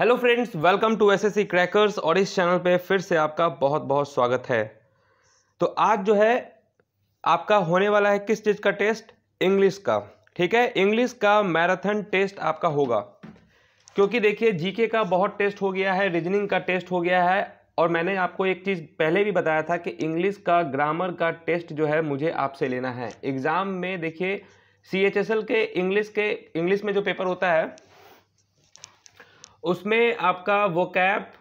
Hello friends welcome to SSC crackers और इस channel पे फिर से आपका बहुत बहुत स्वागत है तो आज जो है आपका होने वाला है किस चीज़ का टेस्ट इंग्लिश का ठीक है इंग्लिश का मैराथन टेस्ट आपका होगा क्योंकि देखिए जीके का बहुत टेस्ट हो गया है रीजनिंग का टेस्ट हो गया है और मैंने आपको एक चीज़ पहले भी बताया था कि इंग्लिश का ग्रामर का टेस्ट जो है मुझे आपसे लेना है एग्ज़ाम में देखिए सी के इंग्लिश के इंग्लिश में जो पेपर होता है उसमें आपका वो कैप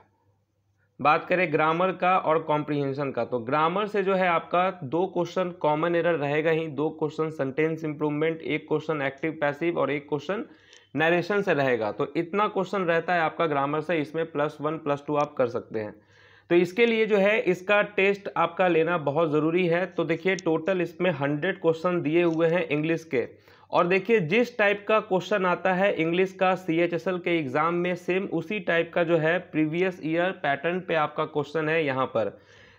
बात करें ग्रामर का और कॉम्प्रीहेंशन का तो ग्रामर से जो है आपका दो क्वेश्चन कॉमन एरर रहेगा ही दो क्वेश्चन सेंटेंस इंप्रूवमेंट एक क्वेश्चन एक्टिव पैसिव और एक क्वेश्चन नरेशन से रहेगा तो इतना क्वेश्चन रहता है आपका ग्रामर से इसमें प्लस वन प्लस टू आप कर सकते हैं तो इसके लिए जो है इसका टेस्ट आपका लेना बहुत ज़रूरी है तो देखिए टोटल इसमें हंड्रेड क्वेश्चन दिए हुए हैं इंग्लिश के और देखिए जिस टाइप का क्वेश्चन आता है इंग्लिश का सी एच एस एल के एग्ज़ाम में सेम उसी टाइप का जो है प्रीवियस ईयर पैटर्न पे आपका क्वेश्चन है यहाँ पर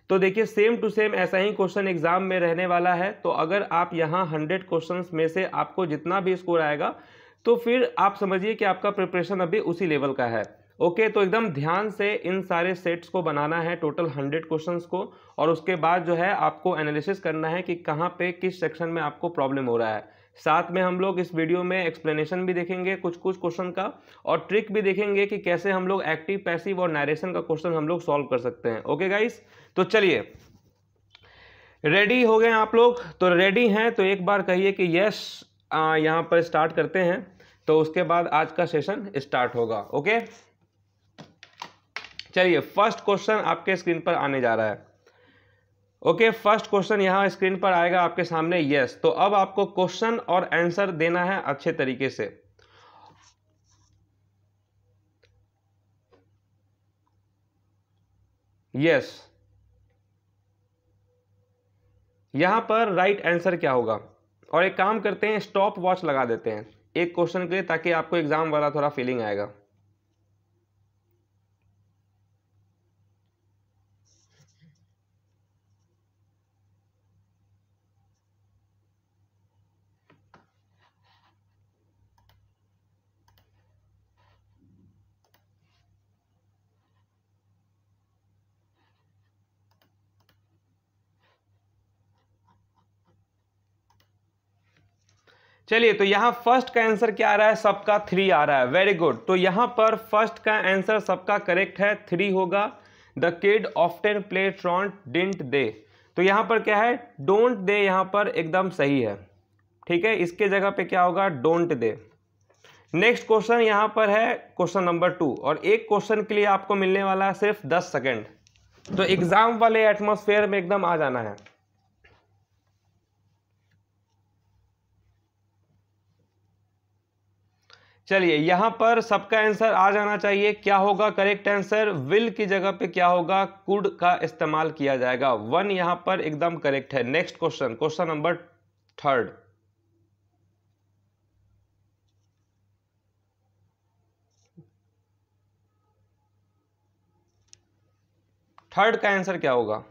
तो देखिए सेम टू सेम ऐसा ही क्वेश्चन एग्ज़ाम में रहने वाला है तो अगर आप यहाँ हंड्रेड क्वेश्चन में से आपको जितना भी स्कोर आएगा तो फिर आप समझिए कि आपका प्रिपरेशन अभी उसी लेवल का है ओके तो एकदम ध्यान से इन सारे सेट्स को बनाना है टोटल हंड्रेड क्वेश्चंस को और उसके बाद जो है आपको एनालिसिस करना है कि कहाँ पे किस सेक्शन में आपको प्रॉब्लम हो रहा है साथ में हम लोग इस वीडियो में एक्सप्लेनेशन भी देखेंगे कुछ कुछ क्वेश्चन का और ट्रिक भी देखेंगे कि कैसे हम लोग एक्टिव पैसिव और नरेशन का क्वेश्चन हम लोग सॉल्व कर सकते हैं ओके गाइस तो चलिए रेडी हो गए आप लोग तो रेडी हैं तो एक बार कहिए कि यस यहाँ पर स्टार्ट करते हैं तो उसके बाद आज का सेशन स्टार्ट होगा ओके चलिए फर्स्ट क्वेश्चन आपके स्क्रीन पर आने जा रहा है ओके फर्स्ट क्वेश्चन यहाँ स्क्रीन पर आएगा आपके सामने यस yes. तो अब आपको क्वेश्चन और आंसर देना है अच्छे तरीके से यस yes. यहां पर राइट right आंसर क्या होगा और एक काम करते हैं स्टॉप वॉच लगा देते हैं एक क्वेश्चन के लिए ताकि आपको एग्जाम वाला थोड़ा फीलिंग आएगा चलिए तो यहाँ फर्स्ट का आंसर क्या आ रहा है सबका थ्री आ रहा है वेरी गुड तो यहाँ पर फर्स्ट का आंसर सबका करेक्ट है थ्री होगा the kid often play truant didn't दे तो यहाँ पर क्या है डोंट दे यहाँ पर एकदम सही है ठीक है इसके जगह पे क्या होगा डोंट दे नेक्स्ट क्वेश्चन यहाँ पर है क्वेश्चन नंबर टू और एक क्वेश्चन के लिए आपको मिलने वाला है सिर्फ दस सेकेंड तो एग्ज़ाम वाले एटमोसफेयर में एकदम आ जाना है चलिए यहां पर सबका आंसर आ जाना चाहिए क्या होगा करेक्ट आंसर विल की जगह पे क्या होगा कुड का इस्तेमाल किया जाएगा वन यहां पर एकदम करेक्ट है next question question number third third का आंसर क्या होगा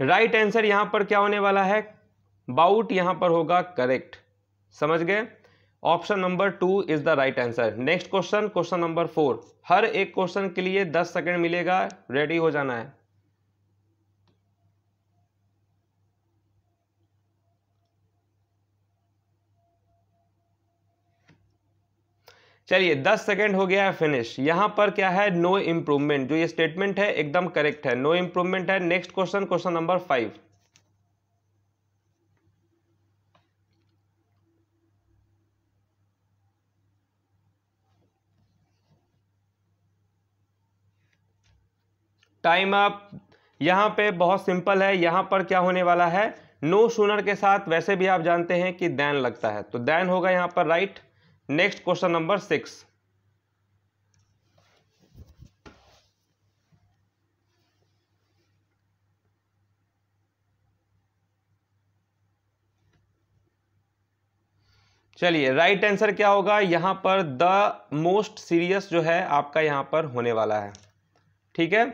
राइट आंसर यहां पर क्या होने वाला है बाउट यहां पर होगा करेक्ट समझ गए option number two is the right answer next question question number four हर एक क्वेश्चन के लिए दस सेकेंड मिलेगा रेडी हो जाना है चलिए 10 सेकेंड हो गया है फिनिश यहाँ पर क्या है नो no इम्प्रूवमेंट जो ये स्टेटमेंट है एकदम करेक्ट है नो no इम्प्रूवमेंट है next question question number five time up यहाँ पे बहुत सिंपल है यहाँ पर क्या होने वाला है नो no सुनर के साथ वैसे भी आप जानते हैं कि दैन लगता है तो दैन होगा यहाँ पर right right? Next question number six चलिए राइट आंसर क्या होगा यहां पर द मोस्ट सीरियस जो है आपका यहां पर होने वाला है ठीक है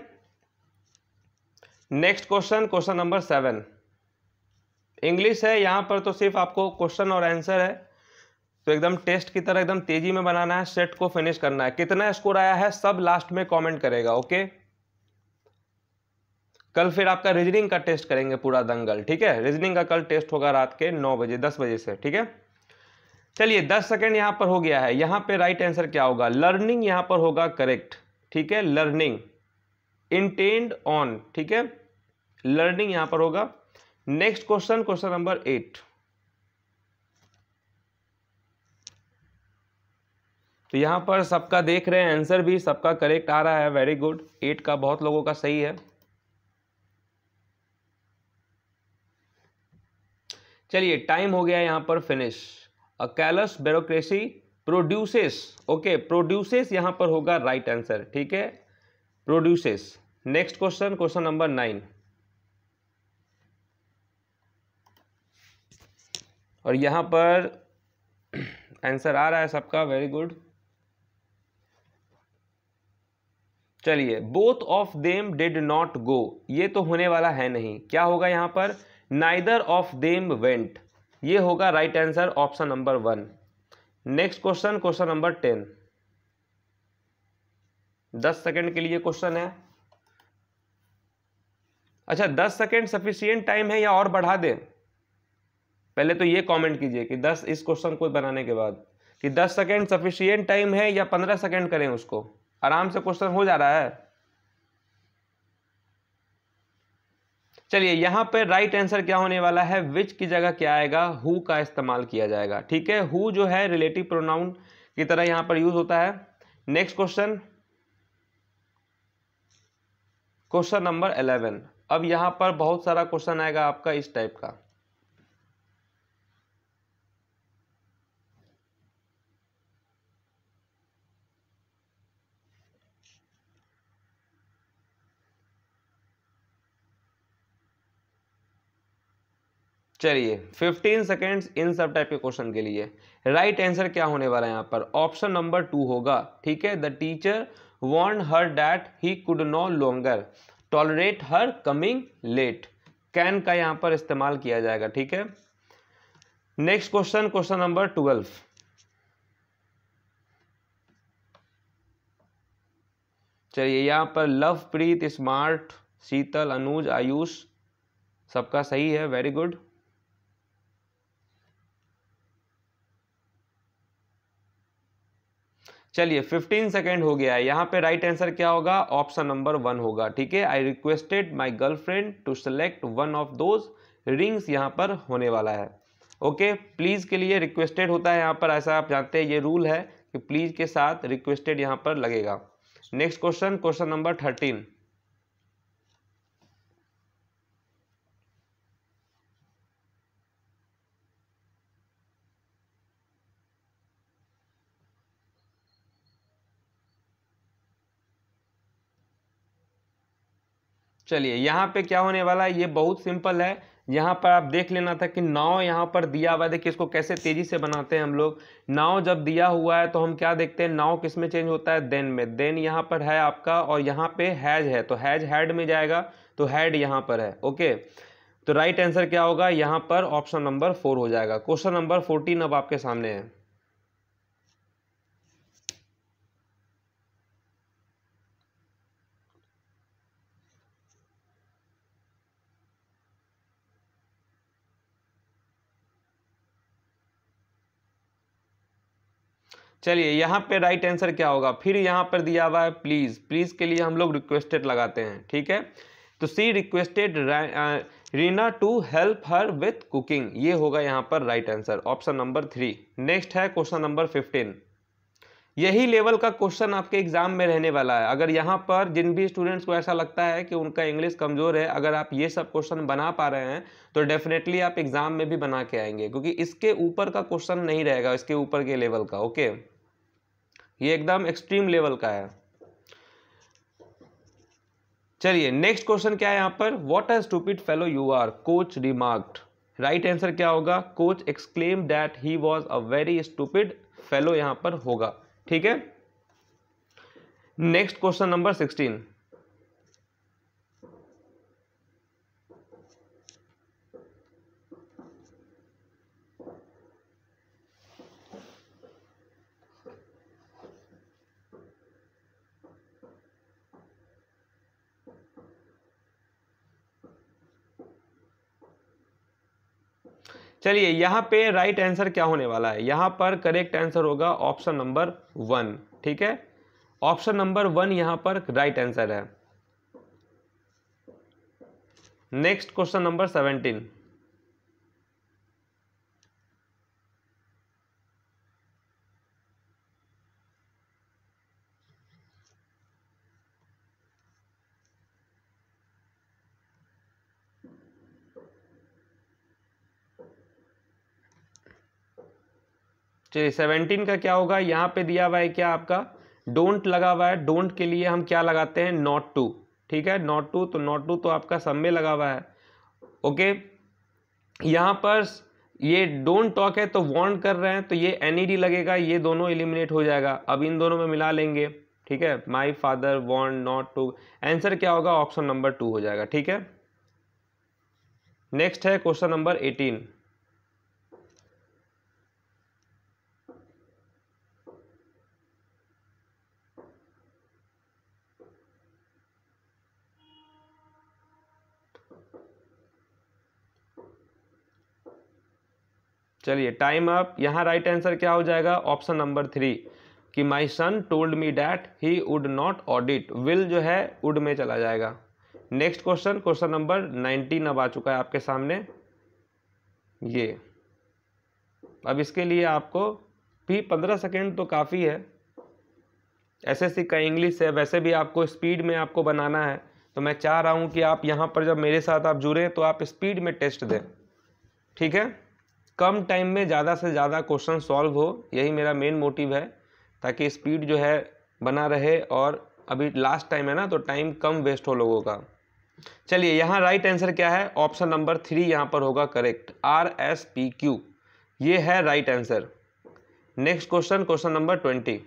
next question question number seven English है यहां पर तो सिर्फ आपको क्वेश्चन और आंसर है तो एकदम टेस्ट की तरह एकदम तेजी में बनाना है सेट को फिनिश करना है कितना स्कोर आया है सब लास्ट में कमेंट करेगा ओके कल फिर आपका रीजनिंग का टेस्ट करेंगे पूरा दंगल ठीक है रीजनिंग का कल टेस्ट होगा रात के नौ बजे दस बजे से ठीक है चलिए दस सेकेंड यहां पर हो गया है यहां पर राइट आंसर क्या होगा लर्निंग यहां पर होगा करेक्ट ठीक है लर्निंग इंटेंड ऑन ठीक है लर्निंग यहां पर होगा next question question number eight तो यहाँ पर सबका देख रहे हैं आंसर भी सबका करेक्ट आ रहा है वेरी गुड एट का बहुत लोगों का सही है चलिए टाइम हो गया यहाँ पर finish a callous bureaucracy produces okay produces यहाँ पर होगा राइट आंसर ठीक है produces next question question number nine और यहाँ पर आंसर आ रहा है सबका वेरी गुड चलिए both of them did not go ये तो होने वाला है नहीं क्या होगा यहाँ पर नाइदर ऑफ देम वेंट ये होगा right answer option number one next question question number ten दस सेकेंड के लिए क्वेश्चन है अच्छा दस सेकेंड सफिशियंट टाइम है या और बढ़ा दें पहले तो ये कमेंट कीजिए कि दस इस क्वेश्चन को बनाने के बाद कि दस सेकेंड सफिशियंट टाइम है या पंद्रह सेकेंड करें उसको आराम से क्वेश्चन हो जा रहा है चलिए यहां पे राइट आंसर क्या होने वाला है विच की जगह क्या आएगा हु का इस्तेमाल किया जाएगा ठीक है हु जो है रिलेटिव प्रोनाउन की तरह यहां पर यूज होता है नेक्स्ट क्वेश्चन क्वेश्चन नंबर 11 अब यहां पर बहुत सारा क्वेश्चन आएगा आपका इस टाइप का चलिए 15 सेकेंड्स इन सब टाइप के क्वेश्चन के लिए राइट right आंसर क्या होने वाला है यहाँ पर ऑप्शन नंबर टू होगा ठीक है the teacher want her that he could no longer tolerate her coming late can का यहाँ पर इस्तेमाल किया जाएगा ठीक है next question question number twelve चलिए यहाँ पर लव प्रीत स्मार्ट शीतल अनुज आयुष सबका सही है वेरी गुड चलिए 15 सेकेंड हो गया है यहाँ पे राइट आंसर क्या होगा ऑप्शन नंबर वन होगा ठीक है I requested my girlfriend to select one of those rings यहाँ पर होने वाला है ओके okay, प्लीज़ के लिए रिक्वेस्टेड होता है यहाँ पर ऐसा आप जानते हैं ये रूल है कि प्लीज़ के साथ रिक्वेस्टेड यहाँ पर लगेगा next question question number thirteen चलिए यहाँ पे क्या होने वाला है ये बहुत सिंपल है यहाँ पर आप देख लेना था कि नाव यहाँ पर दिया हुआ है देखिए इसको कैसे तेजी से बनाते हैं हम लोग नाव जब दिया हुआ है तो हम क्या देखते हैं नाव किस में चेंज होता है देन में देन यहाँ पर है आपका और यहाँ पे हैज है तो हैज हैड में जाएगा तो हैड यहाँ पर है ओके तो राइट आंसर क्या होगा यहाँ पर ऑप्शन नंबर फोर हो जाएगा क्वेश्चन नंबर फोर्टीन अब आपके सामने है चलिए यहाँ पे राइट आंसर क्या होगा फिर यहाँ पर दिया हुआ है प्लीज़ प्लीज़ के लिए हम लोग रिक्वेस्टेड लगाते हैं ठीक है तो C requested Reena to help her with cooking ये होगा यहाँ पर right answer option number three next है क्वेश्चन नंबर फिफ्टीन यही लेवल का क्वेश्चन आपके एग्जाम में रहने वाला है अगर यहाँ पर जिन भी स्टूडेंट्स को ऐसा लगता है कि उनका इंग्लिश कमज़ोर है अगर आप ये सब क्वेश्चन बना पा रहे हैं तो डेफिनेटली आप एग्जाम में भी बना के आएंगे क्योंकि इसके ऊपर का क्वेश्चन नहीं रहेगा इसके ऊपर के लेवल का ओके okay? ये एकदम एक्सट्रीम लेवल का है चलिए नेक्स्ट क्वेश्चन क्या है यहां पर what are stupid fellow you are coach remarked right answer क्या होगा coach exclaim that he was a very stupid fellow यहां पर होगा ठीक है नेक्स्ट क्वेश्चन नंबर सिक्सटीन चलिए यहाँ पे राइट आंसर क्या होने वाला है यहाँ पर करेक्ट आंसर होगा ऑप्शन नंबर वन ठीक है ऑप्शन नंबर वन यहाँ पर राइट आंसर है next question number seventeen seventeen तो का क्या होगा यहाँ पे दिया हुआ है क्या आपका डोंट लगा हुआ है डोंट के लिए हम क्या लगाते हैं नॉट टू ठीक है नॉट टू तो नॉट टू तो आपका सब में लगा हुआ है ओके यहाँ पर ये डोंट टॉक है तो वॉन्ट कर रहे हैं तो ये एन e लगेगा ये दोनों एलिमिनेट हो जाएगा अब इन दोनों में मिला लेंगे ठीक है my father want not to answer क्या होगा ऑप्शन नंबर टू हो जाएगा ठीक है नेक्स्ट है क्वेश्चन नंबर एटीन चलिए टाइम अप यहाँ राइट आंसर क्या हो जाएगा ऑप्शन नंबर थ्री कि my son told me that he would not audit will जो है वुड में चला जाएगा next question question number nineteen अब आ चुका है आपके सामने ये अब इसके लिए आपको भी पंद्रह सेकेंड तो काफ़ी है ऐसे का इंग्लिश है वैसे भी आपको स्पीड में आपको बनाना है तो मैं चाह रहा हूँ कि आप यहाँ पर जब मेरे साथ आप जुड़ें तो आप स्पीड में टेस्ट दें ठीक है कम टाइम में ज़्यादा से ज़्यादा क्वेश्चन सॉल्व हो यही मेरा मेन मोटिव है ताकि स्पीड जो है बना रहे और अभी लास्ट टाइम है ना तो टाइम कम वेस्ट हो लोगों का चलिए यहाँ राइट आंसर क्या है ऑप्शन नंबर थ्री यहाँ पर होगा correct R S P Q ये है right answer next question question number twenty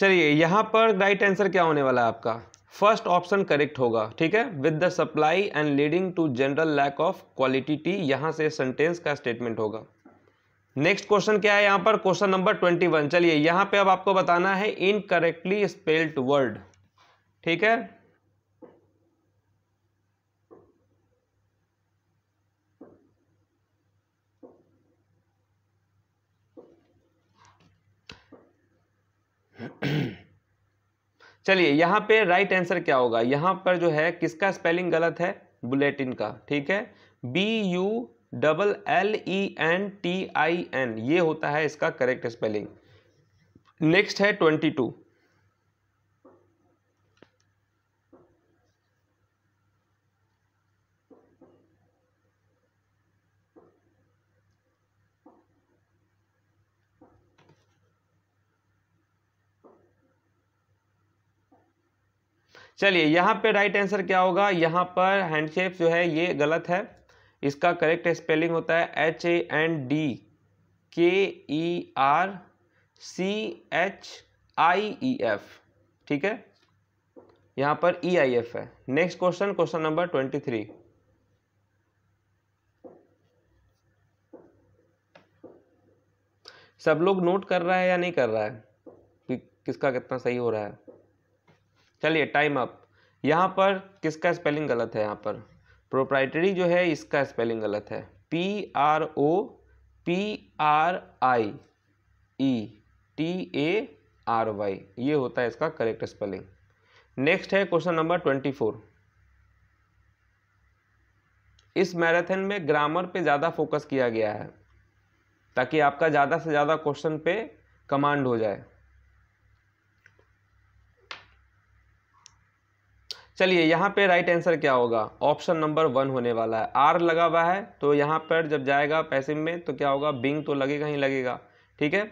चलिए यहाँ पर राइट आंसर क्या होने वाला है आपका फर्स्ट ऑप्शन करेक्ट होगा ठीक है with the supply and leading to general lack of quality tea यहाँ से सेंटेंस का स्टेटमेंट होगा नेक्स्ट क्वेश्चन क्या है यहाँ पर क्वेश्चन नंबर ट्वेंटी वन चलिए यहाँ पे अब आपको बताना है इनकरेक्टली स्पेल्ड वर्ड ठीक है चलिए यहां पे राइट आंसर क्या होगा यहां पर जो है किसका स्पेलिंग गलत है बुलेटिन का ठीक है B U double L E N T I N ये होता है इसका करेक्ट स्पेलिंग नेक्स्ट है ट्वेंटी टू चलिए यहाँ पे राइट आंसर क्या होगा यहाँ पर हैंडशेप जो है ये गलत है इसका करेक्ट स्पेलिंग होता है H A N D K E R C H I E F ठीक है यहाँ पर ई आई एफ है next question question number twenty three सब लोग नोट कर रहा है या नहीं कर रहा है कि किसका कितना सही हो रहा है चलिए टाइम अप यहाँ पर किसका स्पेलिंग गलत है यहाँ पर प्रोप्राइटरी जो है इसका स्पेलिंग गलत है P R O P R I E T A R Y ये होता है इसका करेक्ट स्पेलिंग नेक्स्ट है क्वेश्चन नंबर ट्वेंटी फोर इस मैराथन में ग्रामर पे ज़्यादा फोकस किया गया है ताकि आपका ज़्यादा से ज़्यादा क्वेश्चन पे कमांड हो जाए चलिए यहाँ पे राइट आंसर क्या होगा ऑप्शन नंबर वन होने वाला है आर लगा हुआ है तो यहाँ पर जब जाएगा पैसिव में तो क्या होगा बिंग तो लगेगा ही लगेगा ठीक है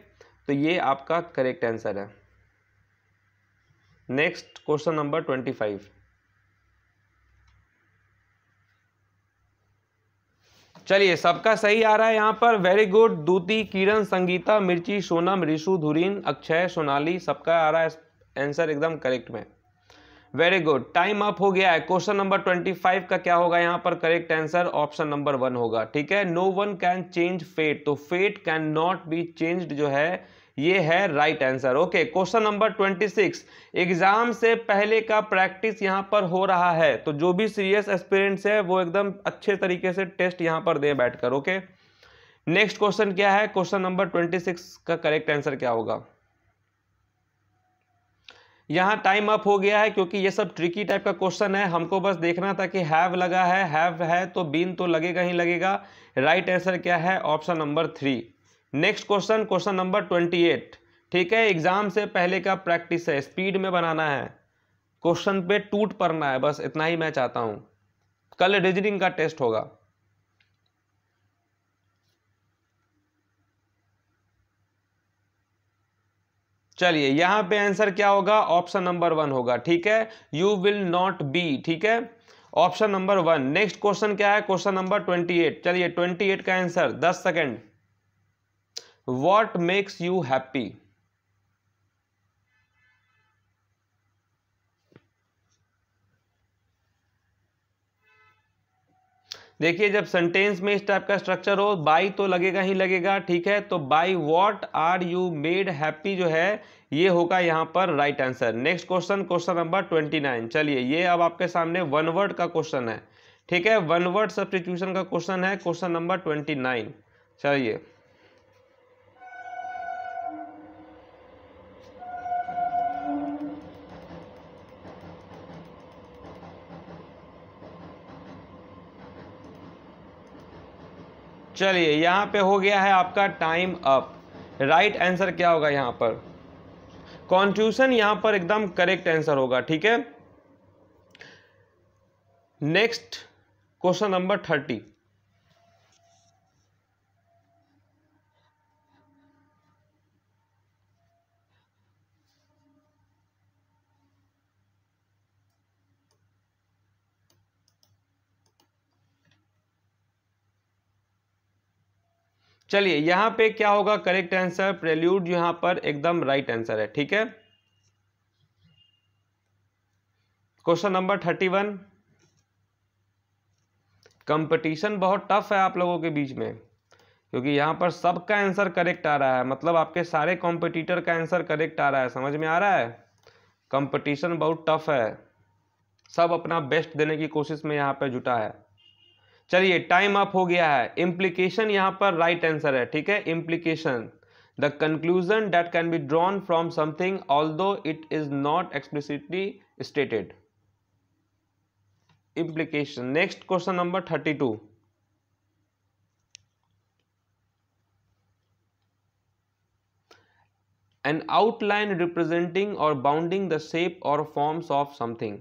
तो ये आपका करेक्ट आंसर है next question number twenty five चलिए सबका सही आ रहा है यहाँ पर वेरी गुड दूती किरण संगीता मिर्ची सोनम रिशु धुरीन अक्षय सोनाली सबका आ रहा है आंसर एकदम करेक्ट में वेरी गुड टाइम अप हो गया है क्वेश्चन नंबर ट्वेंटी फाइव का क्या होगा यहां पर correct answer option number one होगा ठीक है no one can change fate तो fate can not be changed जो है ये है right answer okay question number twenty six exam से पहले का प्रैक्टिस यहां पर हो रहा है तो जो भी सीरियस एक्सपीरियंस है वो एकदम अच्छे तरीके से टेस्ट यहां पर दें बैठकर ओके नेक्स्ट क्वेश्चन क्या है क्वेश्चन नंबर ट्वेंटी सिक्स का करेक्ट आंसर क्या होगा यहाँ टाइम अप हो गया है क्योंकि ये सब ट्रिकी टाइप का क्वेश्चन है हमको बस देखना था कि हैव लगा है हैव है तो बीन तो लगेगा ही लगेगा राइट आंसर क्या है option number three next question question number twenty eight ठीक है एग्जाम से पहले का प्रैक्टिस है स्पीड में बनाना है क्वेश्चन पे टूट पड़ना है बस इतना ही मैं चाहता हूँ कल रीजनिंग का टेस्ट होगा चलिए यहां पे आंसर क्या होगा ऑप्शन नंबर वन होगा ठीक है यू विल नॉट बी ठीक है option number one next question क्या है क्वेश्चन नंबर ट्वेंटी एट चलिए ट्वेंटी एट का आंसर दस second what makes you happy देखिए जब सेंटेंस में इस टाइप का स्ट्रक्चर हो बाई तो लगेगा ही लगेगा ठीक है तो by what are you made happy जो है ये होगा यहाँ पर right answer next question question number twenty nine चलिए ये अब आपके सामने वन वर्ड का क्वेश्चन है ठीक है वन वर्ड सब्सटीट्यूशन का क्वेश्चन है क्वेश्चन नंबर ट्वेंटी नाइन चलिए चलिए यहाँ पे हो गया है आपका टाइम अप राइट आंसर क्या होगा यहाँ पर कॉन्ट्यूशन यहाँ पर एकदम करेक्ट आंसर होगा ठीक है नेक्स्ट क्वेश्चन नंबर थर्टी चलिए यहां पे क्या होगा करेक्ट आंसर प्रेल्यूड यहां पर एकदम राइट आंसर है ठीक है question number thirty one competition बहुत टफ है आप लोगों के बीच में क्योंकि यहां पर सबका आंसर करेक्ट आ रहा है मतलब आपके सारे कॉम्पिटिटर का आंसर करेक्ट आ रहा है समझ में आ रहा है कंपटीशन बहुत टफ है सब अपना बेस्ट देने की कोशिश में यहां पर जुटा है चलिए टाइम अप हो गया है इम्प्लीकेशन यहाँ पर राइट right आंसर है ठीक है implication the conclusion that can be drawn from something although it is not explicitly stated implication next question number thirty two an outline representing or bounding the shape or forms of something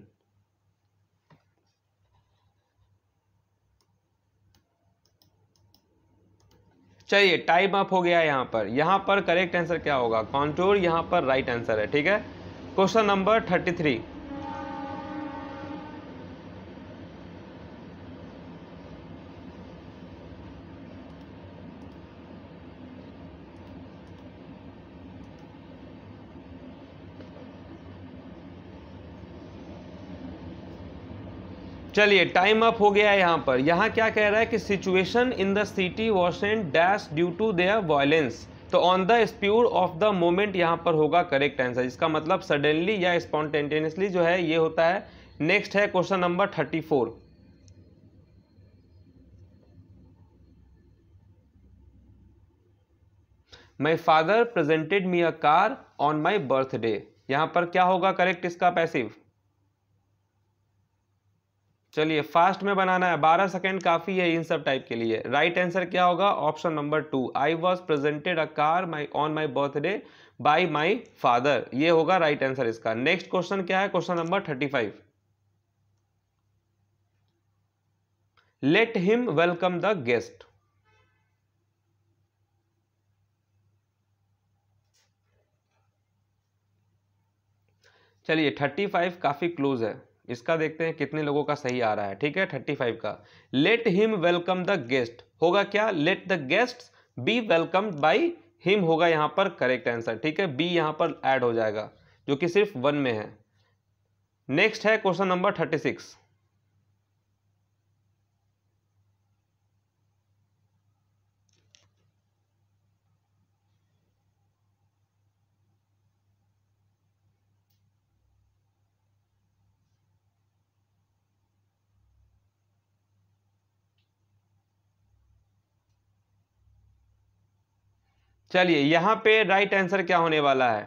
चलिए time up हो गया यहाँ पर यहाँ पर correct answer क्या होगा contour यहाँ पर राइट आंसर है ठीक है क्वेश्चन नंबर थर्टी थ्री चलिए टाइम अप हो गया है यहाँ पर यहाँ क्या कह रहा है कि situation in the city was and dash due to their violence तो on the spur of the moment यहाँ पर होगा करेक्ट आंसर इसका मतलब सडनली या स्पॉन्टेनियसली जो है ये होता है नेक्स्ट है question number thirty four my father presented me a car on my birthday यहाँ पर क्या होगा करेक्ट इसका पैसिव चलिए फास्ट में बनाना है बारह सेकेंड काफ़ी है इन सब टाइप के लिए राइट right आंसर क्या होगा option number two I was presented a car my on my birthday by my father ये होगा राइट right आंसर इसका नेक्स्ट क्वेश्चन क्या है question number thirty five let him welcome the guest चलिए thirty five काफ़ी close है इसका देखते हैं कितने लोगों का सही आ रहा है ठीक है थर्टी फाइव का let him welcome the guest होगा क्या let the guest be welcome by him होगा यहां पर करेक्ट आंसर ठीक है बी यहां पर एड हो जाएगा जो कि सिर्फ वन में है नेक्स्ट है क्वेश्चन नंबर थर्टी सिक्स चलिए यहाँ पे राइट आंसर क्या होने वाला है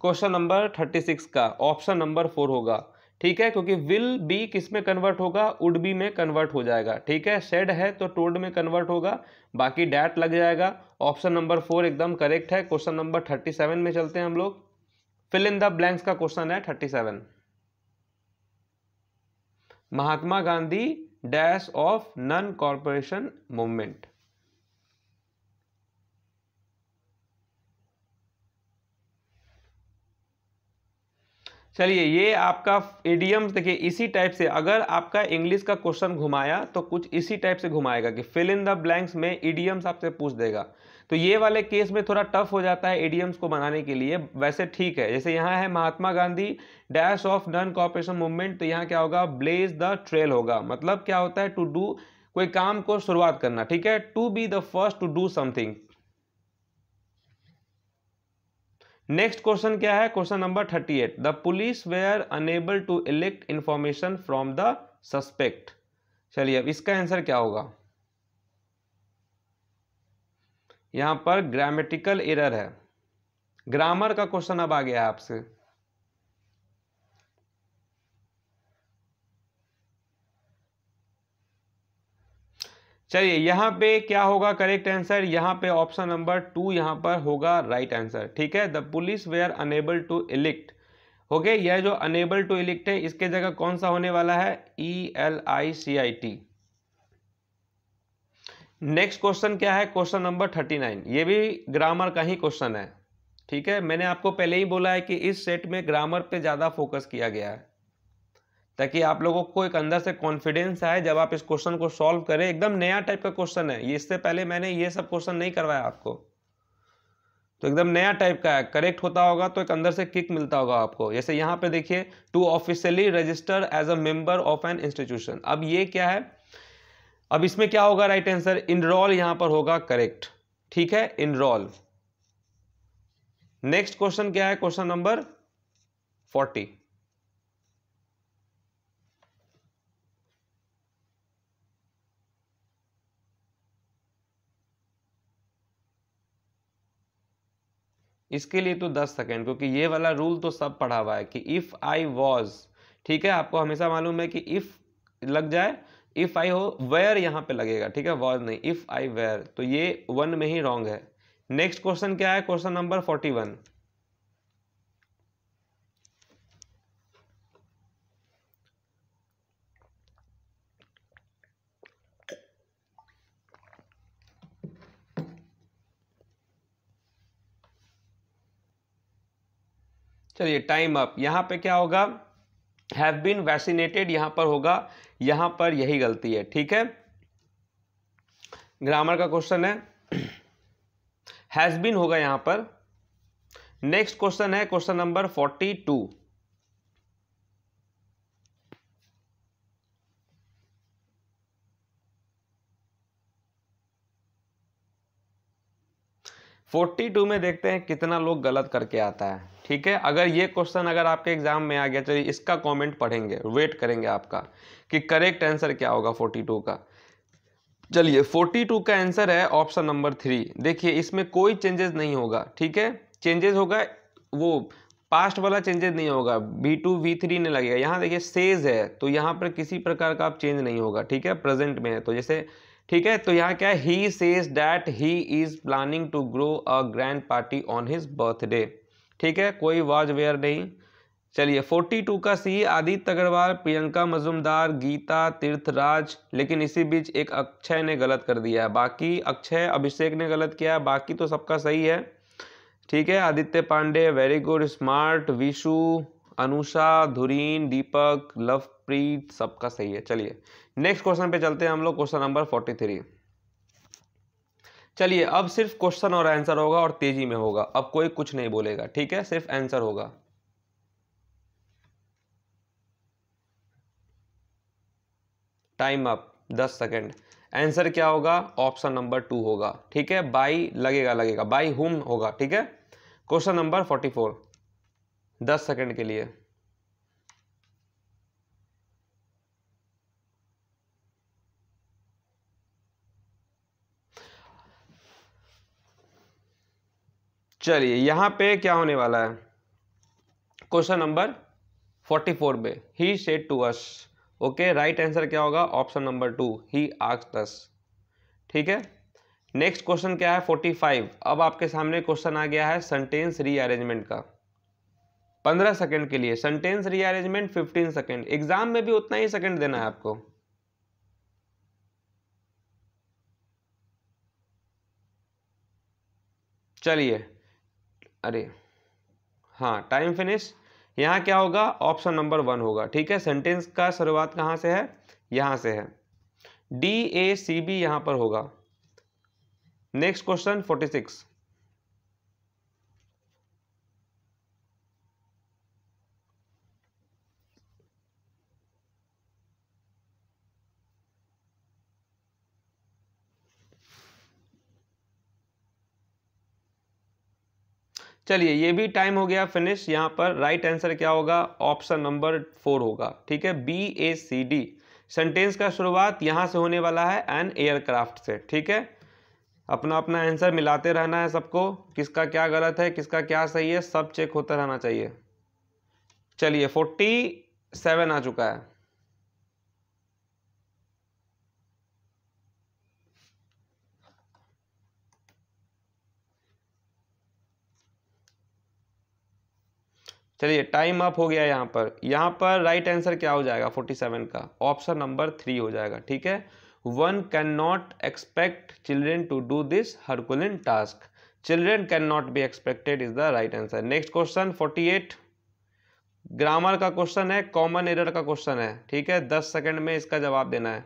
क्वेश्चन नंबर थर्टी सिक्स का ऑप्शन नंबर फोर होगा ठीक है क्योंकि विल बी किस में कन्वर्ट होगा उड बी में कन्वर्ट हो जाएगा ठीक है शेड है तो टोल्ड में कन्वर्ट होगा बाकी डैट लग जाएगा ऑप्शन नंबर फोर एकदम करेक्ट है क्वेश्चन नंबर थर्टी सेवन में चलते हैं हम लोग फिल इन द ब्लैंक्स का क्वेश्चन है thirty seven Mahatma Gandhi dash of non cooperation movement चलिए ये आपका एडियम देखिए इसी टाइप से अगर आपका इंग्लिश का क्वेश्चन घुमाया तो कुछ इसी टाइप से घुमाएगा कि फिल इन द ब्लैंक्स में एडियम्स आपसे पूछ देगा तो ये वाले केस में थोड़ा टफ हो जाता है एडियम्स को बनाने के लिए वैसे ठीक है जैसे यहाँ है Mahatma Gandhi dash of non cooperation movement तो यहाँ क्या होगा ब्लेज द ट्रेल होगा मतलब क्या होता है टू डू कोई काम को शुरुआत करना ठीक है to be the first to do something next question क्या है question number thirty eight the police were unable to elect information from the suspect चलिए अब इसका आंसर क्या होगा यहां पर ग्रामेटिकल एरर है ग्रामर का क्वेश्चन अब आ गया है आपसे चलिए यहाँ पे क्या होगा करेक्ट आंसर यहाँ पे ऑप्शन नंबर टू यहाँ पर होगा राइट आंसर ठीक है the police they are unable to elect okay यह जो अनेबल टू इलिक्ट है इसके जगह कौन सा होने वाला है E L I C I T next question क्या है क्वेश्चन नंबर थर्टी नाइन ये भी ग्रामर का ही क्वेश्चन है ठीक है मैंने आपको पहले ही बोला है कि इस सेट में ग्रामर पे ज़्यादा फोकस किया गया है ताकि आप लोगों को एक अंदर से कॉन्फिडेंस आए जब आप इस क्वेश्चन को सॉल्व करें एकदम नया टाइप का क्वेश्चन है ये इससे पहले मैंने ये सब क्वेश्चन नहीं करवाया आपको तो एकदम नया टाइप का है करेक्ट होता होगा तो एक अंदर से किक मिलता होगा आपको जैसे यहाँ पे देखिए to officially register as a member of an institution अब ये क्या है अब इसमें क्या होगा राइट आंसर इनरोल यहाँ पर होगा करेक्ट ठीक है इनरोल नेक्स्ट क्वेश्चन क्या है क्वेश्चन नंबर फोर्टी इसके लिए तो दस सेकेंड क्योंकि ये वाला रूल तो सब पढ़ा हुआ है कि इफ़ आई वॉज ठीक है आपको हमेशा मालूम है कि इफ़ लग जाए इफ़ आई हो वेयर यहाँ पे लगेगा ठीक है वॉज नहीं इफ़ आई वेयर तो ये वन में ही रॉन्ग है नेक्स्ट क्वेश्चन क्या है क्वेश्चन नंबर फोर्टी वन चलिए टाइम अप यहाँ पे क्या होगा हैव बीन वैक्सीनेटेड यहाँ पर होगा यहाँ पर यही गलती है ठीक है ग्रामर का क्वेश्चन है हैज़ बीन होगा यहाँ पर नेक्स्ट क्वेश्चन है question number forty two forty two में देखते हैं कितना लोग गलत करके आता है ठीक है अगर ये क्वेश्चन अगर आपके एग्जाम में आ गया चलिए तो इसका कमेंट पढ़ेंगे वेट करेंगे आपका कि करेक्ट आंसर क्या होगा 42 का चलिए 42 का आंसर है ऑप्शन नंबर थ्री देखिए इसमें कोई चेंजेस नहीं होगा ठीक है चेंजेस होगा वो पास्ट वाला चेंजेस नहीं होगा बी टू वी थ्री नहीं लगेगा यहाँ देखिए सेज है तो यहाँ पर किसी प्रकार का आप चेंज नहीं होगा ठीक है प्रेजेंट में है तो जैसे ठीक है तो यहाँ क्या है he says that he is planning to grow a grand party on his birthday ठीक है कोई वाज वेयर नहीं चलिए फोर्टी टू का सी आदित्य अग्रवाल प्रियंका मजुमदार गीता तीर्थराज लेकिन इसी बीच एक अक्षय ने गलत कर दिया है बाकी अक्षय अभिषेक ने गलत किया है बाकी तो सबका सही है ठीक है Aditya Pandey very good smart Vishu Anusha Dhurin Deepak Lovepreet सबका सही है चलिए नेक्स्ट क्वेश्चन पे चलते हैं हम लोग क्वेश्चन नंबर फोर्टी थ्री चलिए अब सिर्फ क्वेश्चन और आंसर होगा और तेजी में होगा अब कोई कुछ नहीं बोलेगा ठीक है सिर्फ आंसर होगा टाइम अप दस सेकेंड आंसर क्या होगा ऑप्शन नंबर टू होगा ठीक है बाई लगेगा लगेगा बाई हुम होगा ठीक है क्वेश्चन नंबर फोर्टी फोर दस सेकेंड के लिए चलिए यहाँ पे क्या होने वाला है क्वेश्चन नंबर फोर्टी फोर में ही set to us okay right answer क्या होगा ऑप्शन नंबर टू ही आक्स दस ठीक है नेक्स्ट क्वेश्चन क्या है फोर्टी फाइव अब आपके सामने क्वेश्चन आ गया है सेंटेंस रीअरेंजमेंट का पंद्रह सेकंड के लिए sentence rearrangement fifteen second exam में भी उतना ही सेकंड देना है आपको चलिए अरे हाँ टाइम फिनिश यहाँ क्या होगा ऑप्शन नंबर वन होगा ठीक है सेंटेंस का शुरुआत कहाँ से है यहाँ से है डी ए सी बी यहाँ पर होगा नेक्स्ट क्वेश्चन फोर्टी सिक्स चलिए ये भी टाइम हो गया फिनिश यहाँ पर राइट आंसर क्या होगा ऑप्शन नंबर फोर होगा ठीक है B A C D sentence का शुरुआत यहाँ से होने वाला है एन एयरक्राफ्ट से ठीक है अपना अपना आंसर मिलाते रहना है सबको किसका क्या गलत है किसका क्या सही है सब चेक होता रहना चाहिए चलिए फोर्टी सेवन आ चुका है चलिए टाइम अप हो गया यहाँ पर यहाँ पर राइट right आंसर क्या हो जाएगा फोर्टी सेवन का ऑप्शन नंबर थ्री हो जाएगा ठीक है one can not expect children to do this herculean task children can not be expected is the right answer next question 48 grammar का क्वेश्चन है कॉमन एरर का क्वेश्चन है ठीक है दस सेकंड में इसका जवाब देना है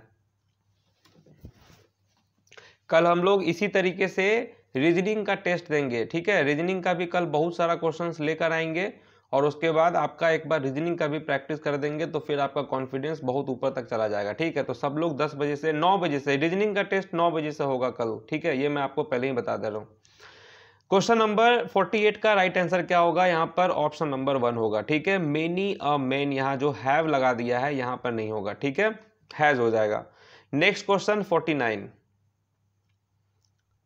कल हम लोग इसी तरीके से रीजनिंग का टेस्ट देंगे ठीक है रीजनिंग का भी कल बहुत सारा क्वेश्चन लेकर आएंगे और उसके बाद आपका एक बार रीजनिंग का भी प्रैक्टिस कर देंगे तो फिर आपका कॉन्फिडेंस बहुत ऊपर तक चला जाएगा ठीक है तो सब लोग दस बजे से नौ बजे से रीजनिंग का टेस्ट नौ बजे से होगा कल ठीक है ये मैं आपको पहले ही बता दे रहा हूँ क्वेश्चन नंबर 48 का राइट आंसर क्या होगा यहाँ पर ऑप्शन नंबर वन होगा ठीक है मेनी अ मेन यहाँ जो हैव लगा दिया है यहाँ पर नहीं होगा ठीक है हैज़ हो जाएगा नेक्स्ट क्वेश्चन 49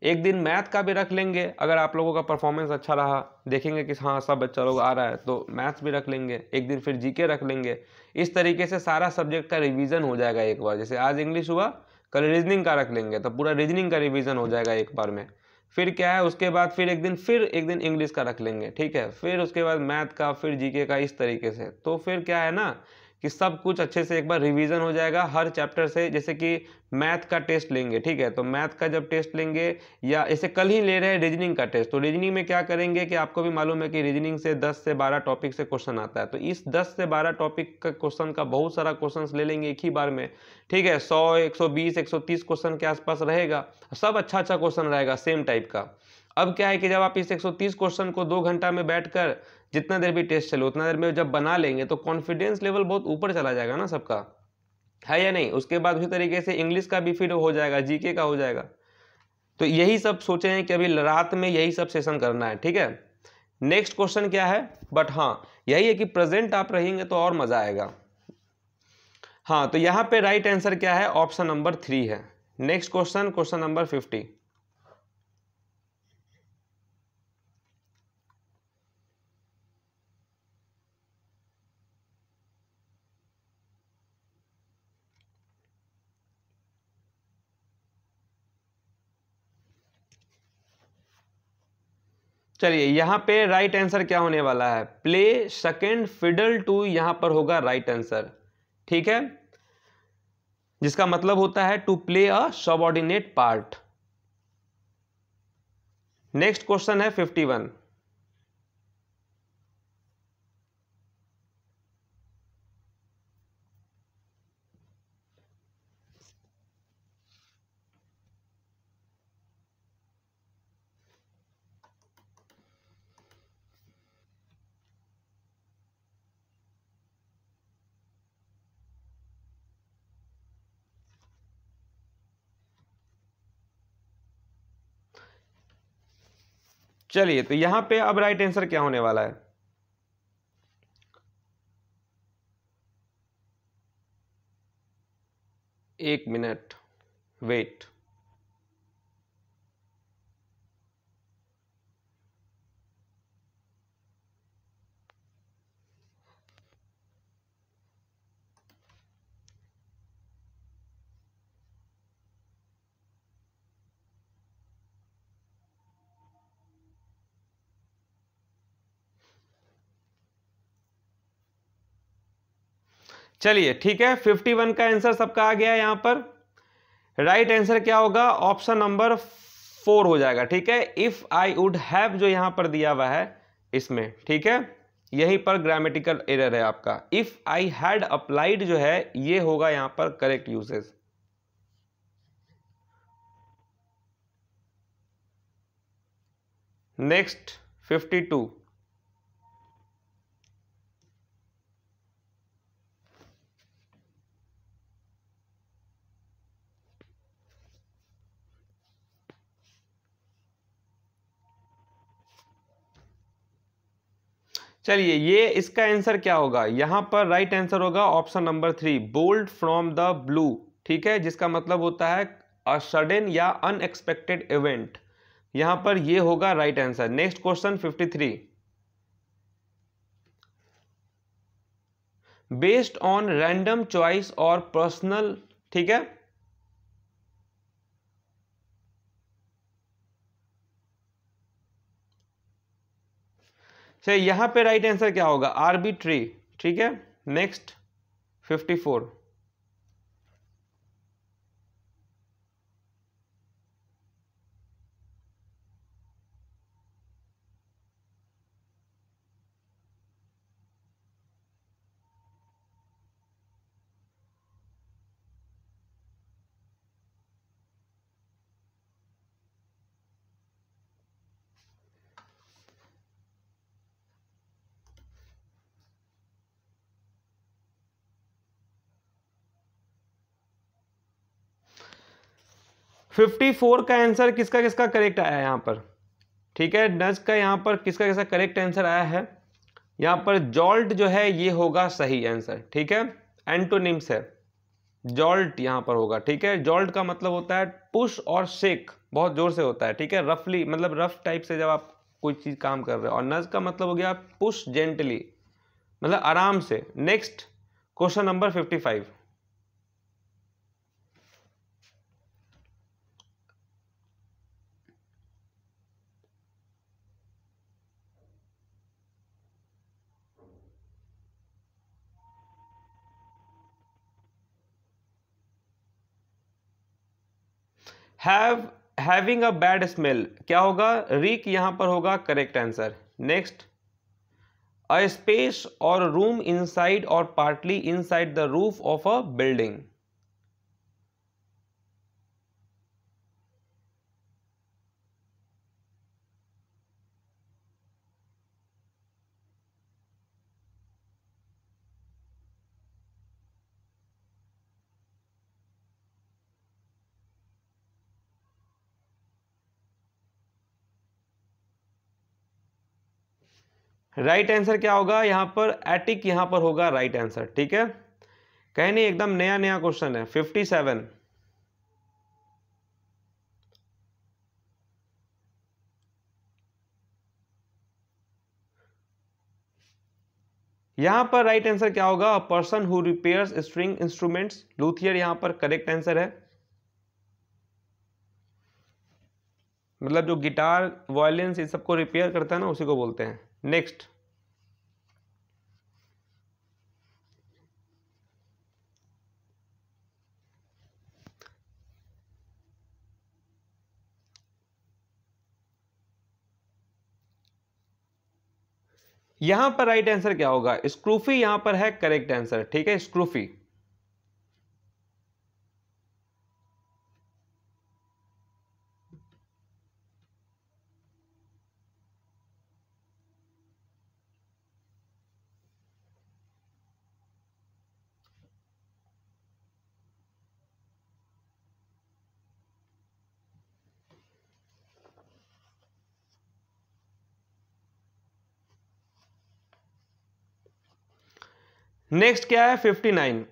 एक दिन मैथ का भी रख लेंगे अगर आप लोगों का परफॉर्मेंस अच्छा रहा देखेंगे कि हाँ सब बच्चा लोग आ रहा है तो मैथ्स भी रख लेंगे एक दिन फिर जीके रख लेंगे इस तरीके से सारा सब्जेक्ट का रिवीजन हो जाएगा एक बार जैसे आज इंग्लिश हुआ कल रीजनिंग का रख लेंगे तो पूरा रीजनिंग का रिविज़न हो जाएगा एक बार में फिर क्या है उसके बाद फिर एक दिन फिर एक दिन इंग्लिश का रख लेंगे ठीक है फिर उसके बाद मैथ का फिर जी का इस तरीके से तो फिर क्या है ना कि सब कुछ अच्छे से एक बार रिवीजन हो जाएगा हर चैप्टर से जैसे कि मैथ का टेस्ट लेंगे ठीक है तो मैथ का जब टेस्ट लेंगे या ऐसे कल ही ले रहे हैं रीजनिंग का टेस्ट तो रीजनिंग में क्या करेंगे कि आपको भी मालूम है कि रीजनिंग से 10 से 12 टॉपिक से क्वेश्चन आता है तो इस 10 से 12 टॉपिक का क्वेश्चन का बहुत सारा क्वेश्चन ले लेंगे एक ही बार में ठीक है सौ एक सौ क्वेश्चन के आसपास रहेगा सब अच्छा अच्छा क्वेश्चन रहेगा सेम टाइप का अब क्या है कि जब आप इस 130 क्वेश्चन को दो घंटा में बैठकर जितना देर भी टेस्ट चलो उतना देर में जब बना लेंगे तो कॉन्फिडेंस लेवल बहुत ऊपर चला जाएगा ना सबका है या नहीं उसके बाद उसी तरीके से इंग्लिश का भी फिर हो जाएगा जीके का हो जाएगा तो यही सब सोचे हैं कि अभी रात में यही सब सेशन करना है ठीक है नेक्स्ट क्वेश्चन क्या है बट हाँ यही है कि प्रेजेंट आप रहेंगे तो और मज़ा आएगा हाँ तो यहाँ पे राइट आंसर क्या है ऑप्शन नंबर थ्री है next question question number fifty चलिए यहाँ पे राइट आंसर क्या होने वाला है प्ले सेकेंड फिडल टू यहाँ पर होगा राइट आंसर ठीक है जिसका मतलब होता है to play a subordinate part next question है फिफ्टी वन चलिए तो यहां पे अब राइट आंसर क्या होने वाला है एक मिनट वेट चलिए ठीक है फिफ्टी वन का आंसर सबका आ गया यहां पर राइट right आंसर क्या होगा ऑप्शन नंबर फोर हो जाएगा ठीक है इफ़ आई वुड हैव जो यहां पर दिया हुआ है इसमें ठीक है यहीं पर ग्रामेटिकल एरर है आपका इफ़ आई हैड अप्लाइड जो है ये होगा यहां पर correct usage next fifty two चलिए ये इसका आंसर क्या होगा यहाँ पर राइट आंसर होगा option number three bolt from the blue ठीक है जिसका मतलब होता है अ सडन या अनएक्सपेक्टेड इवेंट यहाँ पर ये होगा right answer next question fifty three based on random choice और पर्सनल ठीक है सर यहाँ पे राइट आंसर क्या होगा आर्बिट्री ठीक है नेक्स्ट 54 54 का आंसर किसका किसका करेक्ट आया है यहाँ पर ठीक है नज का यहाँ पर किसका किसका करेक्ट आंसर आया है यहाँ पर जॉल्ट जो है ये होगा सही आंसर ठीक है एंटोनिम्स है जॉल्ट यहाँ पर होगा ठीक है जॉल्ट का मतलब होता है पुश और शेक बहुत जोर से होता है ठीक है रफली मतलब रफ टाइप से जब आप कोई चीज़ काम कर रहे हो और नज का मतलब हो गया पुश जेंटली मतलब आराम से next question number fifty five have having a bad smell क्या होगा रिक यहां पर होगा correct answer next a space और रूम इनसाइड और partly inside the roof of a building right answer क्या होगा यहाँ पर एटिक यहाँ पर होगा राइट आंसर ठीक है कहीं नहीं एकदम नया नया क्वेश्चन है फिफ्टी सेवन यहां पर राइट right आंसर क्या होगा person who repairs string instruments luthier यहां पर करेक्ट आंसर है मतलब जो गिटार वायलिन सबको रिपेयर करता है ना उसी को बोलते हैं नेक्स्ट यहां पर राइट आंसर क्या होगा स्क्रूफी यहां पर है करेक्ट आंसर ठीक है स्क्रूफी नेक्स्ट क्या है फिफ्टी नाइन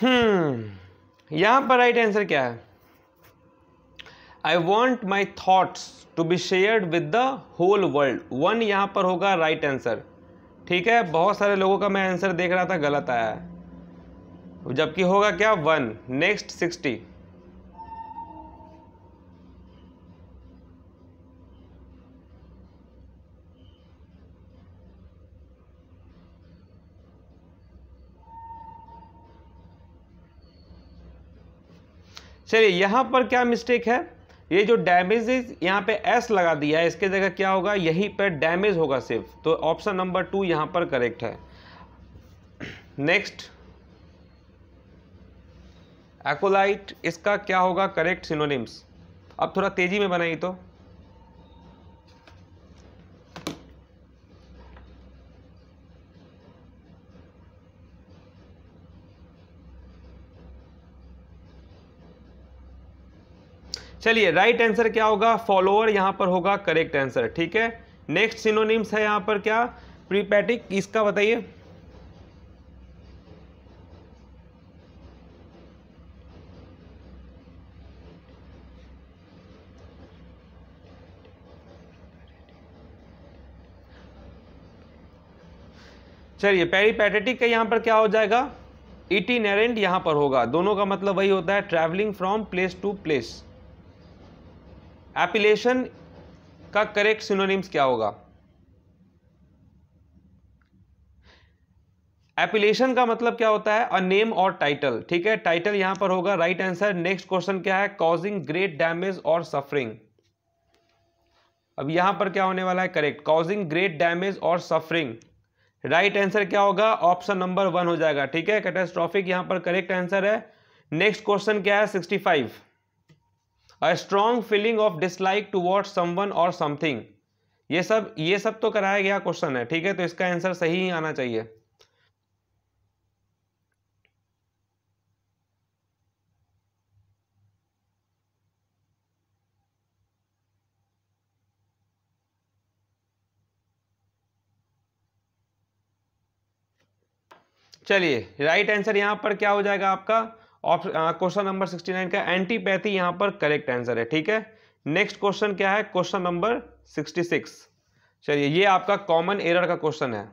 हम्म यहाँ पर राइट आंसर क्या है I want my thoughts to be shared with the whole world one यहाँ पर होगा राइट आंसर ठीक है बहुत सारे लोगों का मैं आंसर देख रहा था गलत आया है जबकि होगा क्या वन नेक्स्ट सिक्सटी चलिए यहाँ पर क्या मिस्टेक है ये जो डैमेज यहाँ पे एस लगा दिया है इसके जगह क्या होगा यहीं पर डैमेज होगा सिर्फ तो ऑप्शन नंबर टू यहाँ पर करेक्ट है नेक्स्ट एकोलाइट इसका क्या होगा करेक्ट सिनोनिम्स अब थोड़ा तेज़ी में बनाइए तो चलिए राइट आंसर क्या होगा फॉलोअर यहां पर होगा करेक्ट आंसर ठीक है नेक्स्ट सिनोनिम्स है यहां पर क्या प्रीपैटिक इसका बताइए चलिए पेरीपैटेटिक का यहां पर क्या हो जाएगा इटीनेरेंट यहां पर होगा दोनों का मतलब वही होता है travelling from place to place एपिलेशन का करेक्ट सिनोनिम्स क्या होगा एपिलेशन का मतलब क्या होता है अ नेम और टाइटल ठीक है टाइटल यहां पर होगा राइट आंसर नेक्स्ट क्वेश्चन क्या है कॉजिंग ग्रेट डैमेज और सफरिंग अब यहां पर क्या होने वाला है करेक्ट कॉजिंग ग्रेट डैमेज और सफरिंग राइट आंसर क्या होगा ऑप्शन नंबर वन हो जाएगा ठीक है कैटेस्ट्रॉफिक यहां पर करेक्ट आंसर है नेक्स्ट क्वेश्चन क्या है sixty five a strong feeling of dislike टू वॉट समवन और समथिंग ये सब ये सब तो कराया गया क्वेश्चन है ठीक है तो इसका आंसर सही ही आना चाहिए चलिए राइट आंसर यहां पर क्या हो जाएगा आपका क्वेश्चन नंबर सिक्सटी नाइन का एंटीपैथी यहां पर करेक्ट आंसर है ठीक है नेक्स्ट क्वेश्चन क्या है क्वेश्चन नंबर सिक्सटी सिक्स चलिए ये आपका कॉमन एरर का क्वेश्चन है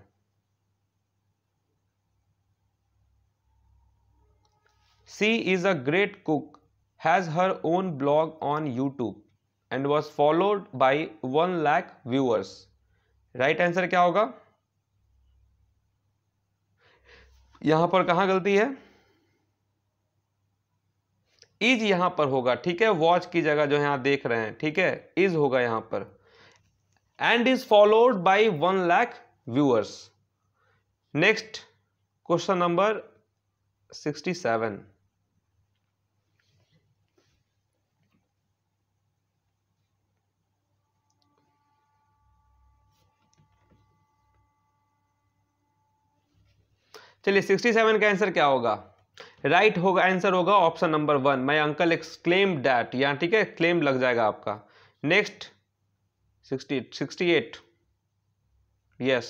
she is a great cook has her own blog on YouTube and was followed by one lakh viewers right answer क्या होगा यहां पर कहां गलती है इज यहां पर होगा ठीक है वॉच की जगह जो यहां देख रहे हैं ठीक है इज होगा यहां पर and is followed by one lakh viewers next question number sixty seven चलिए सिक्सटी सेवन का आंसर क्या होगा राइट right होगा आंसर होगा option number one my uncle exclaim that यहाँ ठीक है क्लेम लग जाएगा आपका next sixty sixty eight yes